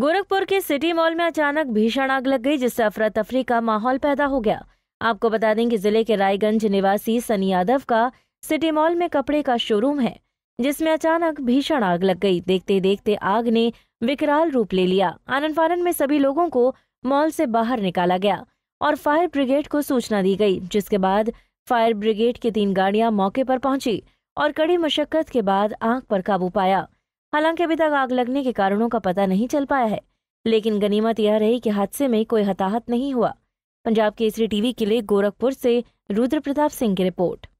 गोरखपुर के city mall में अचानक भीषण आग लग गई जिससे अफरा तफरी का माहौल पैदा हो गया आपको बता दें कि जिले के रायगंज निवासी सनी यादव का सिटी मॉल में कपड़े का शोरूम है जिसमें अचानक भीषण आग लग गई देखते देखते आग ने विकराल रूप ले लिया आनंद फानन में सभी लोगों को मॉल से बाहर निकाला गया और फायर ब्रिगेड को सूचना दी गई जिसके बाद फायर ब्रिगेड की तीन गाड़ियां मौके पर पहुंची और कड़ी मशक्कत के बाद आग पर काबू पाया हालांकि अभी तक आग लगने के कारणों का पता नहीं चल पाया है लेकिन गनीमत यह रही कि हादसे में कोई हताहत नहीं हुआ पंजाब केसरी टीवी के लिए गोरखपुर से रुद्र प्रताप सिंह की रिपोर्ट